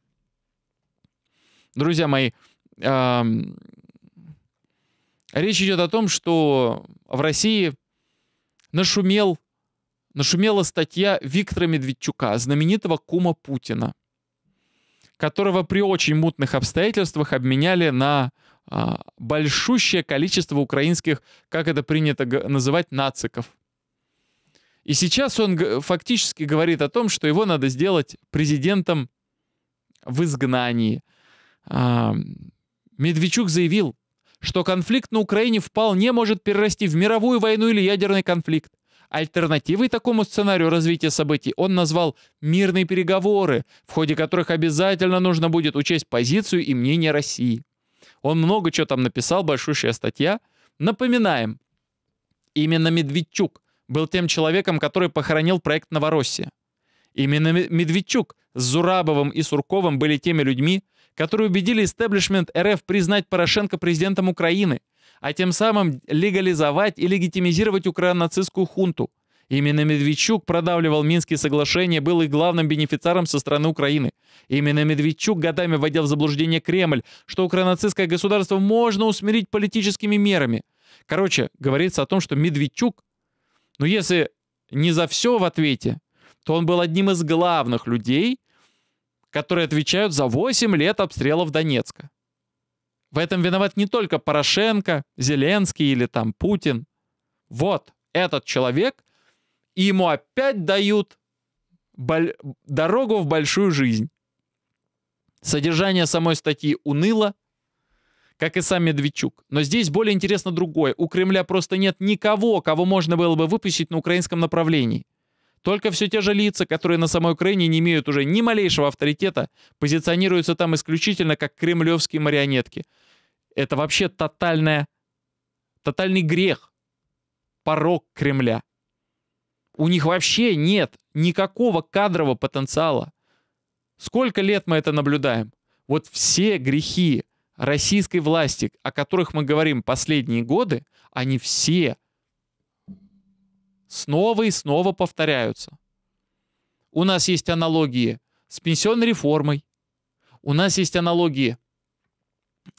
Друзья мои, речь идет о том, что в России нашумел, нашумела статья Виктора Медведчука, знаменитого кума Путина, которого при очень мутных обстоятельствах обменяли на а, большущее количество украинских, как это принято называть, нациков. И сейчас он фактически говорит о том, что его надо сделать президентом в изгнании – а, Медведчук заявил, что конфликт на Украине вполне может перерасти в мировую войну или ядерный конфликт. Альтернативой такому сценарию развития событий он назвал мирные переговоры, в ходе которых обязательно нужно будет учесть позицию и мнение России. Он много чего там написал, большущая статья. Напоминаем, именно Медведчук был тем человеком, который похоронил проект «Новороссия». Именно Медведчук с Зурабовым и Сурковым были теми людьми, которые убедили истеблишмент РФ признать Порошенко президентом Украины, а тем самым легализовать и легитимизировать украинацистскую хунту. Именно Медведчук продавливал Минские соглашения, был их главным бенефициаром со стороны Украины. Именно Медведчук годами вводил в заблуждение Кремль, что украинацистское государство можно усмирить политическими мерами. Короче, говорится о том, что Медведчук, ну если не за все в ответе, то он был одним из главных людей, которые отвечают за 8 лет обстрелов Донецка. В этом виноват не только Порошенко, Зеленский или там Путин. Вот этот человек, и ему опять дают дорогу в большую жизнь. Содержание самой статьи уныло, как и сам Медведчук. Но здесь более интересно другое. У Кремля просто нет никого, кого можно было бы выпустить на украинском направлении – только все те же лица, которые на самой Украине не имеют уже ни малейшего авторитета, позиционируются там исключительно как кремлевские марионетки. Это вообще тотальная, тотальный грех, порог Кремля. У них вообще нет никакого кадрового потенциала. Сколько лет мы это наблюдаем? Вот все грехи российской власти, о которых мы говорим последние годы, они все – снова и снова повторяются. У нас есть аналогии с пенсионной реформой. У нас есть аналогии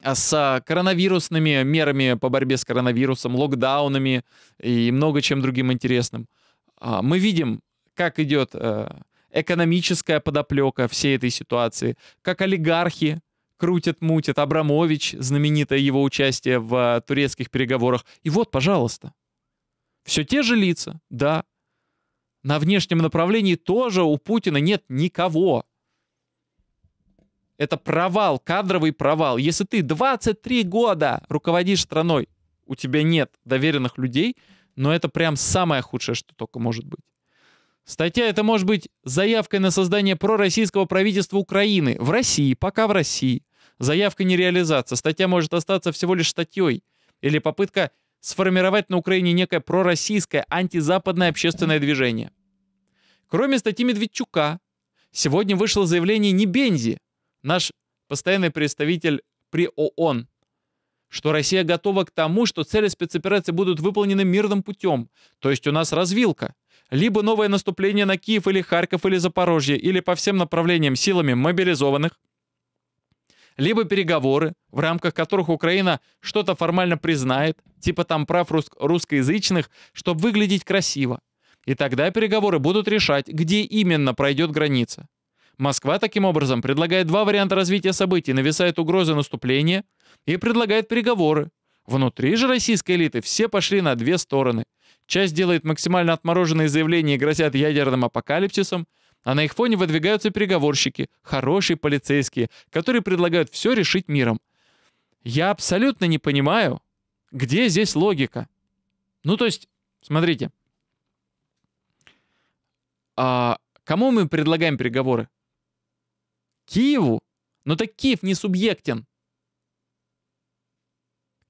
а, с коронавирусными мерами по борьбе с коронавирусом, локдаунами и много чем другим интересным. А, мы видим, как идет э, экономическая подоплека всей этой ситуации, как олигархи крутят, мутят, Абрамович, знаменитое его участие в э, турецких переговорах. И вот, пожалуйста, все те же лица, да. На внешнем направлении тоже у Путина нет никого. Это провал, кадровый провал. Если ты 23 года руководишь страной, у тебя нет доверенных людей, но это прям самое худшее, что только может быть. Статья это может быть заявкой на создание пророссийского правительства Украины в России, пока в России. Заявка не реализация. Статья может остаться всего лишь статьей. Или попытка сформировать на Украине некое пророссийское антизападное общественное движение. Кроме статьи Медведчука, сегодня вышло заявление Небензи, наш постоянный представитель при ООН, что Россия готова к тому, что цели спецоперации будут выполнены мирным путем, то есть у нас развилка. Либо новое наступление на Киев или Харьков или Запорожье, или по всем направлениям силами мобилизованных – либо переговоры, в рамках которых Украина что-то формально признает, типа там прав рус русскоязычных, чтобы выглядеть красиво. И тогда переговоры будут решать, где именно пройдет граница. Москва таким образом предлагает два варианта развития событий, нависает угрозы наступления и предлагает переговоры. Внутри же российской элиты все пошли на две стороны. Часть делает максимально отмороженные заявления и грозят ядерным апокалипсисом, а на их фоне выдвигаются переговорщики, хорошие полицейские, которые предлагают все решить миром. Я абсолютно не понимаю, где здесь логика. Ну, то есть, смотрите. А кому мы предлагаем переговоры? Киеву? Но ну так Киев не субъектен.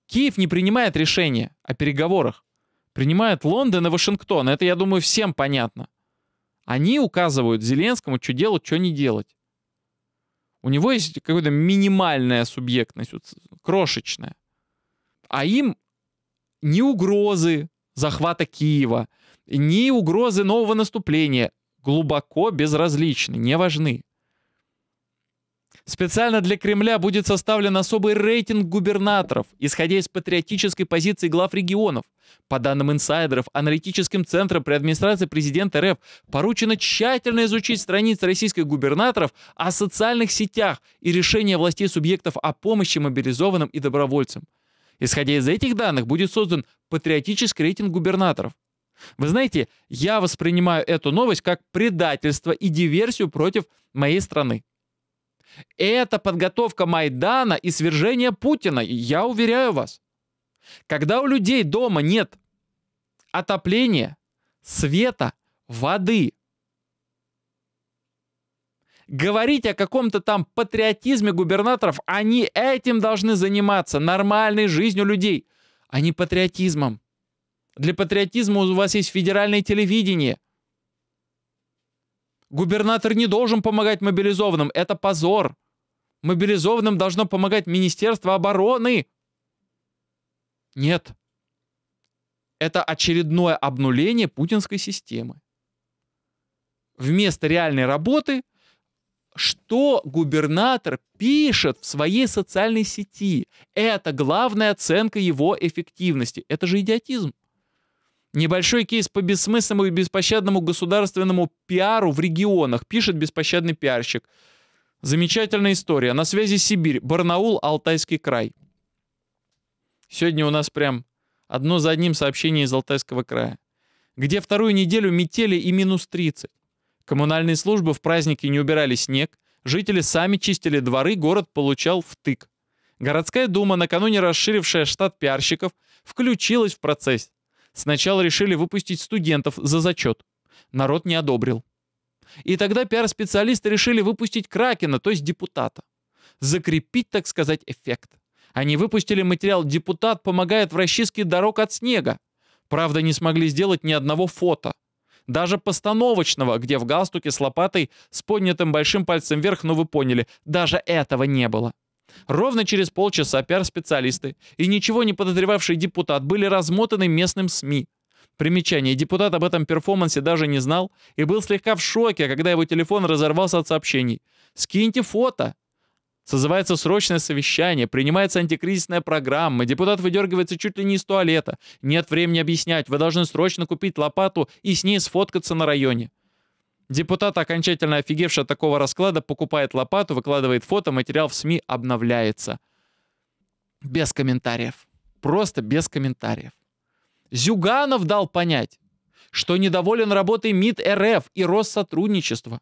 Киев не принимает решения о переговорах. Принимает Лондон и Вашингтон. Это, я думаю, всем понятно. Они указывают Зеленскому, что делать, что не делать. У него есть какая-то минимальная субъектность, вот, крошечная. А им ни угрозы захвата Киева, ни угрозы нового наступления глубоко безразличны, не важны. Специально для Кремля будет составлен особый рейтинг губернаторов, исходя из патриотической позиции глав регионов. По данным инсайдеров, аналитическим центрам при администрации президента РФ поручено тщательно изучить страницы российских губернаторов о социальных сетях и решения властей субъектов о помощи мобилизованным и добровольцам. Исходя из этих данных, будет создан патриотический рейтинг губернаторов. Вы знаете, я воспринимаю эту новость как предательство и диверсию против моей страны. Это подготовка Майдана и свержение Путина, я уверяю вас. Когда у людей дома нет отопления, света, воды, говорить о каком-то там патриотизме губернаторов, они этим должны заниматься, нормальной жизнью людей, а не патриотизмом. Для патриотизма у вас есть федеральное телевидение – Губернатор не должен помогать мобилизованным, это позор. Мобилизованным должно помогать Министерство обороны. Нет. Это очередное обнуление путинской системы. Вместо реальной работы, что губернатор пишет в своей социальной сети, это главная оценка его эффективности. Это же идиотизм. Небольшой кейс по бессмысленному и беспощадному государственному пиару в регионах, пишет беспощадный пиарщик. Замечательная история. На связи Сибирь, Барнаул, Алтайский край. Сегодня у нас прям одно за одним сообщение из Алтайского края. Где вторую неделю метели и минус 30. Коммунальные службы в праздники не убирали снег, жители сами чистили дворы, город получал втык. Городская дума, накануне расширившая штат пиарщиков, включилась в процесс. Сначала решили выпустить студентов за зачет. Народ не одобрил. И тогда пиар-специалисты решили выпустить Кракена, то есть депутата. Закрепить, так сказать, эффект. Они выпустили материал «Депутат помогает в расчистке дорог от снега». Правда, не смогли сделать ни одного фото. Даже постановочного, где в галстуке с лопатой, с поднятым большим пальцем вверх, ну вы поняли, даже этого не было. Ровно через полчаса пиар-специалисты и ничего не подозревавший депутат были размотаны местным СМИ. Примечание. Депутат об этом перформансе даже не знал и был слегка в шоке, когда его телефон разорвался от сообщений. «Скиньте фото!» Созывается срочное совещание, принимается антикризисная программа, депутат выдергивается чуть ли не из туалета. Нет времени объяснять, вы должны срочно купить лопату и с ней сфоткаться на районе. Депутат, окончательно офигевший от такого расклада, покупает лопату, выкладывает фото, материал в СМИ обновляется. Без комментариев. Просто без комментариев. Зюганов дал понять, что недоволен работой МИД РФ и Россотрудничества.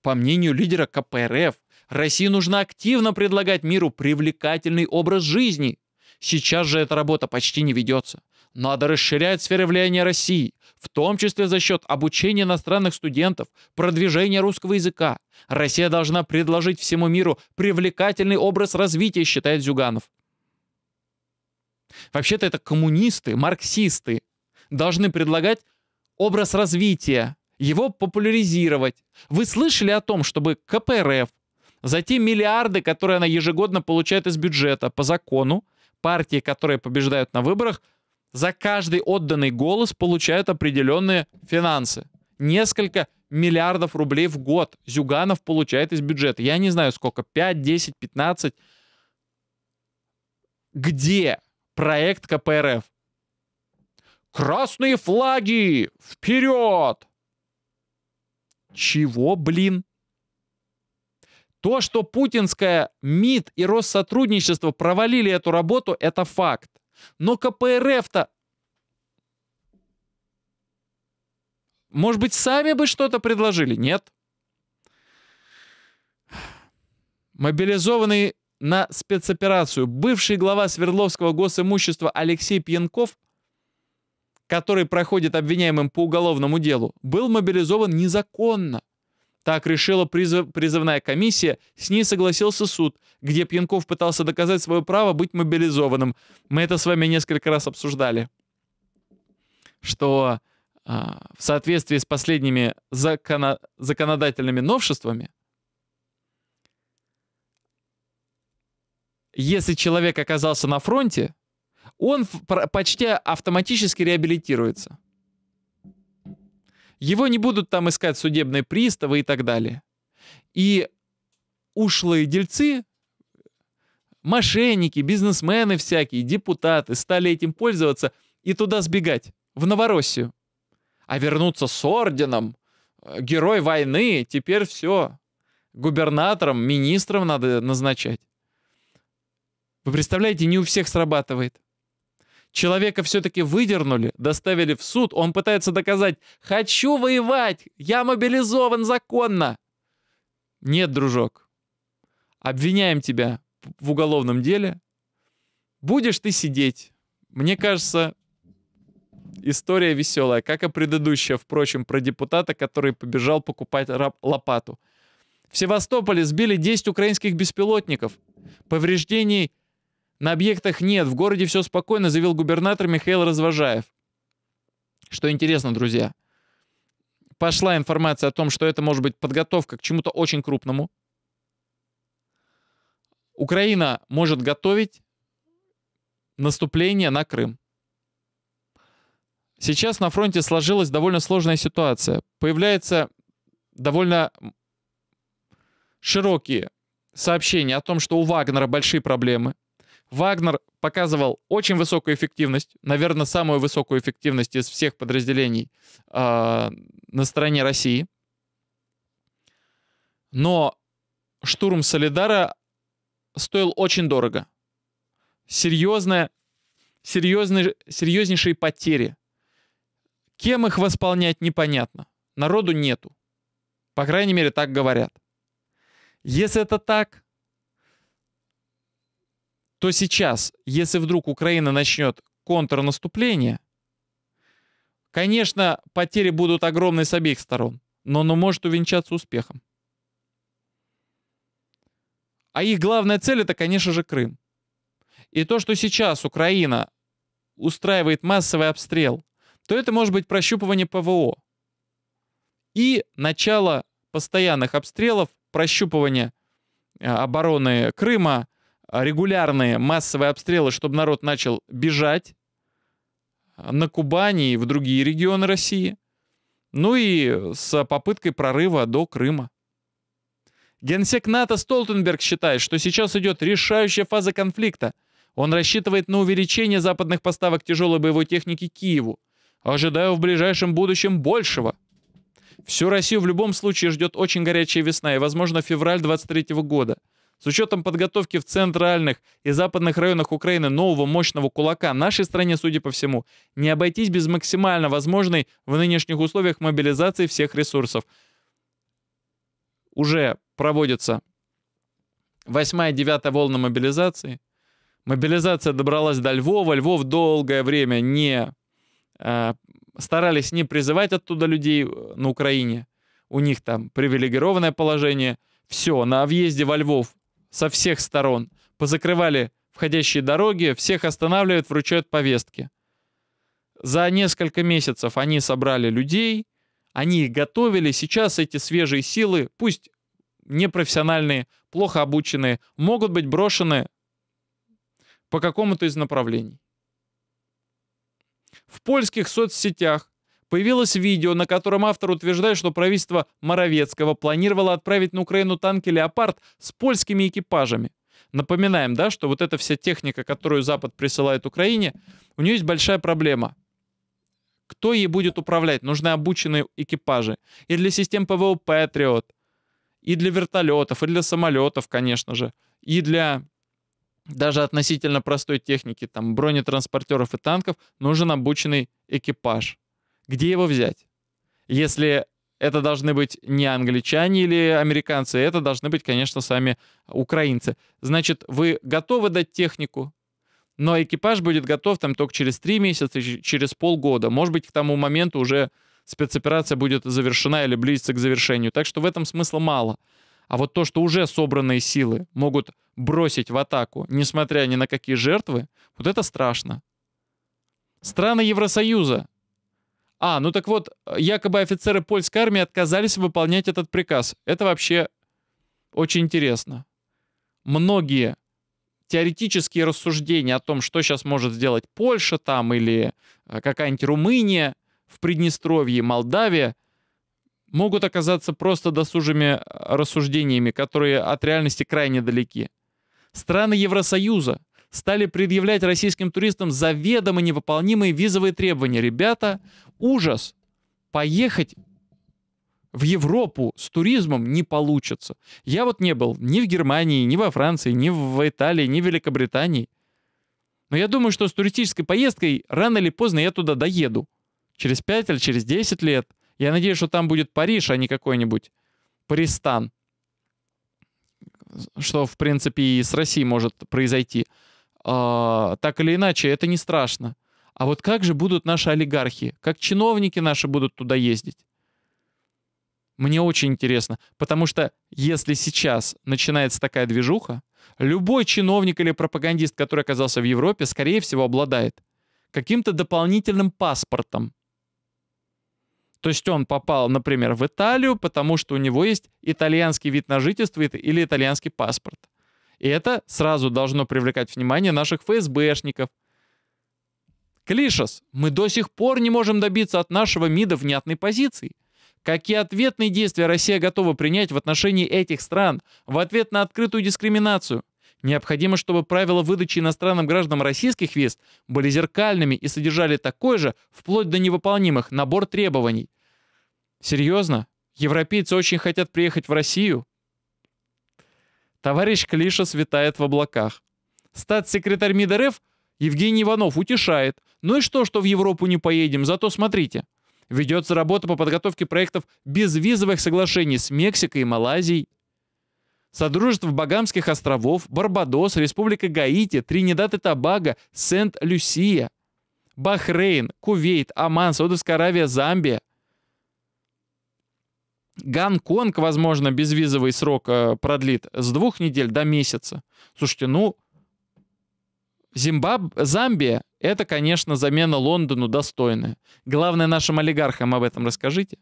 По мнению лидера КПРФ, России нужно активно предлагать миру привлекательный образ жизни. Сейчас же эта работа почти не ведется. Надо расширять сферы влияния России, в том числе за счет обучения иностранных студентов, продвижения русского языка. Россия должна предложить всему миру привлекательный образ развития, считает Зюганов. Вообще-то это коммунисты, марксисты должны предлагать образ развития, его популяризировать. Вы слышали о том, чтобы КПРФ за те миллиарды, которые она ежегодно получает из бюджета по закону, партии, которые побеждают на выборах – за каждый отданный голос получают определенные финансы. Несколько миллиардов рублей в год Зюганов получает из бюджета. Я не знаю сколько, 5, 10, 15. Где проект КПРФ? Красные флаги! Вперед! Чего, блин? То, что путинская МИД и Россотрудничество провалили эту работу, это факт. Но КПРФ-то... Может быть, сами бы что-то предложили? Нет. Мобилизованный на спецоперацию бывший глава Свердловского госимущества Алексей Пьянков, который проходит обвиняемым по уголовному делу, был мобилизован незаконно. Так решила призыв, призывная комиссия, с ней согласился суд, где Пьянков пытался доказать свое право быть мобилизованным. Мы это с вами несколько раз обсуждали. Что э, в соответствии с последними закона, законодательными новшествами, если человек оказался на фронте, он почти автоматически реабилитируется. Его не будут там искать судебные приставы и так далее. И ушлые дельцы, мошенники, бизнесмены всякие, депутаты стали этим пользоваться и туда сбегать, в Новороссию. А вернуться с орденом, э, герой войны, теперь все. Губернатором, министром надо назначать. Вы представляете, не у всех срабатывает. Человека все-таки выдернули, доставили в суд. Он пытается доказать «Хочу воевать! Я мобилизован законно!» Нет, дружок. Обвиняем тебя в уголовном деле. Будешь ты сидеть. Мне кажется, история веселая, как и предыдущая, впрочем, про депутата, который побежал покупать лопату. В Севастополе сбили 10 украинских беспилотников. Повреждений на объектах нет, в городе все спокойно, заявил губернатор Михаил Развожаев. Что интересно, друзья, пошла информация о том, что это может быть подготовка к чему-то очень крупному. Украина может готовить наступление на Крым. Сейчас на фронте сложилась довольно сложная ситуация. Появляются довольно широкие сообщения о том, что у Вагнера большие проблемы – Вагнер показывал очень высокую эффективность, наверное, самую высокую эффективность из всех подразделений э, на стороне России. Но штурм Солидара стоил очень дорого. серьезные, серьезные, серьезнейшие потери. Кем их восполнять, непонятно. Народу нету. По крайней мере, так говорят. Если это так, то сейчас, если вдруг Украина начнет контрнаступление, конечно, потери будут огромные с обеих сторон, но оно может увенчаться успехом. А их главная цель это, конечно же, Крым. И то, что сейчас Украина устраивает массовый обстрел, то это может быть прощупывание ПВО и начало постоянных обстрелов, прощупывание э, обороны Крыма, а, регулярные массовые обстрелы, чтобы народ начал бежать на Кубани и в другие регионы России. Ну и с попыткой прорыва до Крыма. Генсек НАТО Столтенберг считает, что сейчас идет решающая фаза конфликта. Он рассчитывает на увеличение западных поставок тяжелой боевой техники Киеву. Ожидаю в ближайшем будущем большего. Всю Россию в любом случае ждет очень горячая весна и, возможно, февраль 23 года – с учетом подготовки в центральных и западных районах Украины нового мощного кулака нашей стране, судя по всему, не обойтись без максимально возможной в нынешних условиях мобилизации всех ресурсов. Уже проводится 8 и 9 волна мобилизации. Мобилизация добралась до Львова. Львов долгое время не э, старались не призывать оттуда людей э, на Украине. У них там привилегированное положение. Все, на въезде во Львов со всех сторон. Позакрывали входящие дороги, всех останавливают, вручают повестки. За несколько месяцев они собрали людей, они их готовили, сейчас эти свежие силы, пусть непрофессиональные, плохо обученные, могут быть брошены по какому-то из направлений. В польских соцсетях Появилось видео, на котором автор утверждает, что правительство Моровецкого планировало отправить на Украину танки «Леопард» с польскими экипажами. Напоминаем, да, что вот эта вся техника, которую Запад присылает Украине, у нее есть большая проблема. Кто ей будет управлять? Нужны обученные экипажи. И для систем ПВО «Патриот», и для вертолетов, и для самолетов, конечно же, и для даже относительно простой техники, там, бронетранспортеров и танков, нужен обученный экипаж. Где его взять? Если это должны быть не англичане или американцы, это должны быть, конечно, сами украинцы. Значит, вы готовы дать технику, но экипаж будет готов там только через три месяца, через полгода. Может быть, к тому моменту уже спецоперация будет завершена или близится к завершению. Так что в этом смысла мало. А вот то, что уже собранные силы могут бросить в атаку, несмотря ни на какие жертвы, вот это страшно. Страны Евросоюза а, ну так вот, э, якобы офицеры польской армии отказались выполнять этот приказ. Это вообще очень интересно. Многие теоретические рассуждения о том, что сейчас может сделать Польша там или э, какая-нибудь Румыния в Приднестровье, Молдавия, могут оказаться просто досужими э, рассуждениями, которые от реальности крайне далеки. Страны Евросоюза стали предъявлять российским туристам заведомо невыполнимые визовые требования. Ребята, ужас. Поехать в Европу с туризмом не получится. Я вот не был ни в Германии, ни во Франции, ни в Италии, ни в Великобритании. Но я думаю, что с туристической поездкой рано или поздно я туда доеду. Через 5 или через 10 лет. Я надеюсь, что там будет Париж, а не какой-нибудь Паристан. Что, в принципе, и с Россией может произойти. А, так или иначе, это не страшно. А вот как же будут наши олигархи? Как чиновники наши будут туда ездить? Мне очень интересно, потому что если сейчас начинается такая движуха, любой чиновник или пропагандист, который оказался в Европе, скорее всего, обладает каким-то дополнительным паспортом. То есть он попал, например, в Италию, потому что у него есть итальянский вид на жительство или итальянский паспорт. И это сразу должно привлекать внимание наших ФСБшников – Клишес, мы до сих пор не можем добиться от нашего МИДа внятной позиции. Какие ответные действия Россия готова принять в отношении этих стран в ответ на открытую дискриминацию? Необходимо, чтобы правила выдачи иностранным гражданам российских виз были зеркальными и содержали такой же, вплоть до невыполнимых, набор требований. Серьезно? Европейцы очень хотят приехать в Россию? Товарищ Клишес витает в облаках. Статс-секретарь МИД РФ Евгений Иванов утешает, ну и что, что в Европу не поедем, зато смотрите. Ведется работа по подготовке проектов безвизовых соглашений с Мексикой и Малайзией. Содружество Багамских островов, Барбадос, Республика Гаити, Тринидад и Тобаго, Сент-Люсия, Бахрейн, Кувейт, Оман, Саудовская Аравия, Замбия. Гонконг, возможно, безвизовый срок э, продлит с двух недель до месяца. Слушайте, ну, Зимбаб... Замбия это, конечно, замена Лондону достойная. Главное, нашим олигархам об этом расскажите.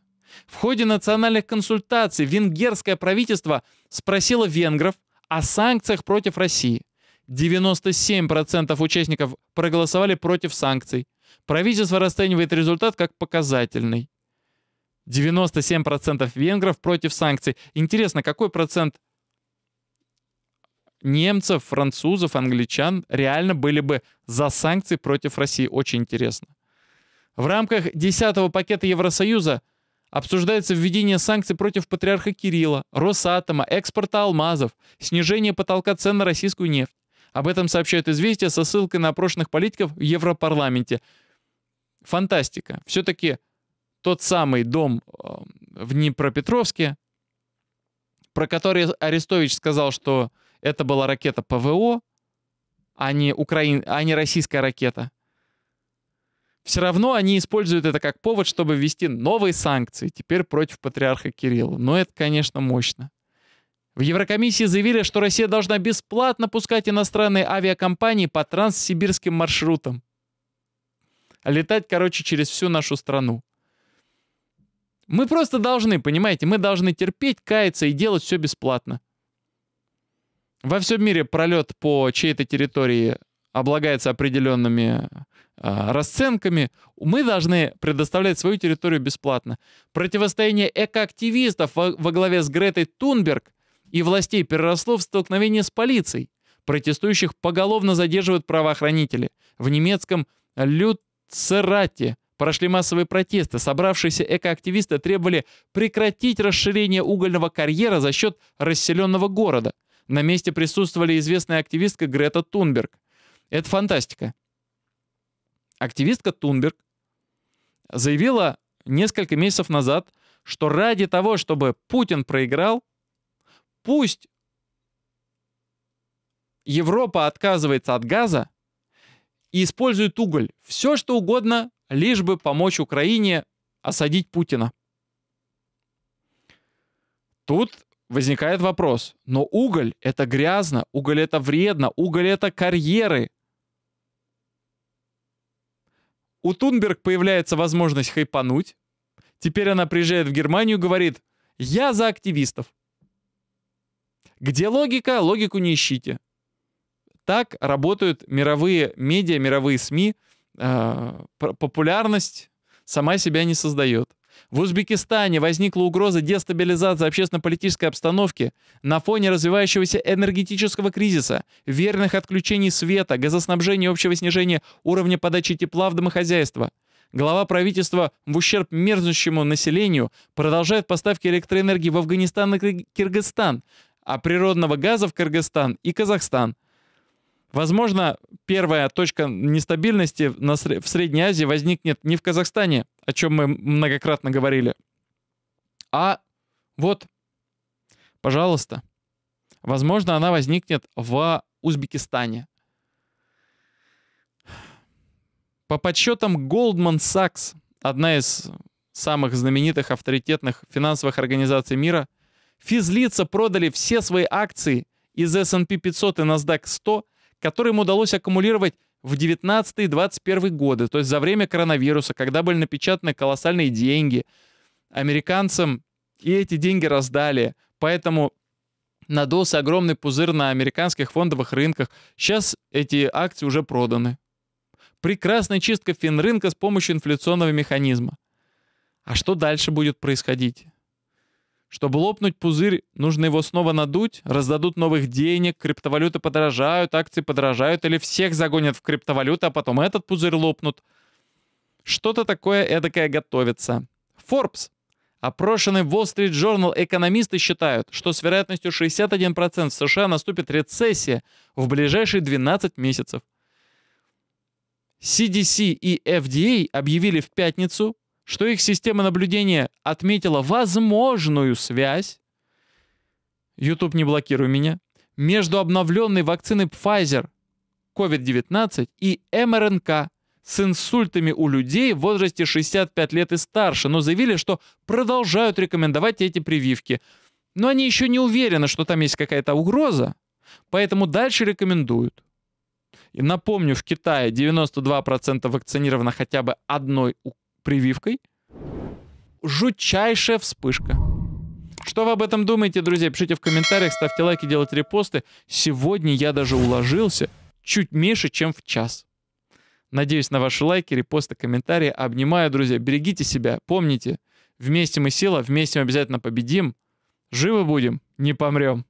В ходе национальных консультаций венгерское правительство спросило венгров о санкциях против России. 97% участников проголосовали против санкций. Правительство расценивает результат как показательный. 97% венгров против санкций. Интересно, какой процент немцев, французов, англичан реально были бы за санкции против России. Очень интересно. В рамках 10 пакета Евросоюза обсуждается введение санкций против патриарха Кирилла, Росатома, экспорта алмазов, снижение потолка цен на российскую нефть. Об этом сообщают «Известия» со ссылкой на опрошенных политиков в Европарламенте. Фантастика. Все-таки тот самый дом э, в Днепропетровске, про который Арестович сказал, что это была ракета ПВО, а не, украин... а не российская ракета. Все равно они используют это как повод, чтобы ввести новые санкции, теперь против патриарха Кирилла. Но это, конечно, мощно. В Еврокомиссии заявили, что Россия должна бесплатно пускать иностранные авиакомпании по транссибирским маршрутам. летать, короче, через всю нашу страну. Мы просто должны, понимаете, мы должны терпеть, каяться и делать все бесплатно. Во всем мире пролет по чьей-то территории облагается определенными э, расценками. Мы должны предоставлять свою территорию бесплатно. Противостояние экоактивистов во, во главе с Гретой Тунберг и властей переросло в столкновение с полицией. Протестующих поголовно задерживают правоохранители. В немецком Люцерате прошли массовые протесты. Собравшиеся экоактивисты требовали прекратить расширение угольного карьера за счет расселенного города – на месте присутствовали известная активистка Грета Тунберг. Это фантастика. Активистка Тунберг заявила несколько месяцев назад, что ради того, чтобы Путин проиграл, пусть Европа отказывается от газа и использует уголь. Все, что угодно, лишь бы помочь Украине осадить Путина. Тут возникает вопрос, но уголь — это грязно, уголь — это вредно, уголь — это карьеры. У Тунберг появляется возможность хайпануть. Теперь она приезжает в Германию и говорит, я за активистов. Где логика, логику не ищите. Так работают мировые медиа, мировые СМИ. Э, популярность сама себя не создает. В Узбекистане возникла угроза дестабилизации общественно-политической обстановки на фоне развивающегося энергетического кризиса, верных отключений света, газоснабжения и общего снижения уровня подачи тепла в домохозяйство. Глава правительства в ущерб мерзнущему населению продолжает поставки электроэнергии в Афганистан и Киргизстан, а природного газа в Кыргызстан и Казахстан – Возможно, первая точка нестабильности в Средней Азии возникнет не в Казахстане, о чем мы многократно говорили, а вот, пожалуйста, возможно, она возникнет в Узбекистане. По подсчетам Goldman Sachs, одна из самых знаменитых авторитетных финансовых организаций мира, физлица продали все свои акции из S&P 500 и NASDAQ 100 который им удалось аккумулировать в 19-21 годы, то есть за время коронавируса, когда были напечатаны колоссальные деньги. Американцам и эти деньги раздали, поэтому надулся огромный пузырь на американских фондовых рынках. Сейчас эти акции уже проданы. Прекрасная чистка финрынка с помощью инфляционного механизма. А что дальше будет происходить? Чтобы лопнуть пузырь, нужно его снова надуть, раздадут новых денег, криптовалюты подорожают, акции подорожают или всех загонят в криптовалюты, а потом этот пузырь лопнут. Что-то такое эдакое готовится. Forbes. Опрошенный Wall Street Journal экономисты считают, что с вероятностью 61% в США наступит рецессия в ближайшие 12 месяцев. CDC и FDA объявили в пятницу что их система наблюдения отметила возможную связь, YouTube не блокируй меня, между обновленной вакциной Pfizer COVID-19 и МРНК с инсультами у людей в возрасте 65 лет и старше, но заявили, что продолжают рекомендовать эти прививки. Но они еще не уверены, что там есть какая-то угроза, поэтому дальше рекомендуют. И напомню, в Китае 92% вакцинировано хотя бы одной прививкой. Жутчайшая вспышка. Что вы об этом думаете, друзья? Пишите в комментариях, ставьте лайки, делайте репосты. Сегодня я даже уложился чуть меньше, чем в час. Надеюсь на ваши лайки, репосты, комментарии. Обнимаю, друзья. Берегите себя. Помните, вместе мы сила, вместе мы обязательно победим. Живы будем, не помрем.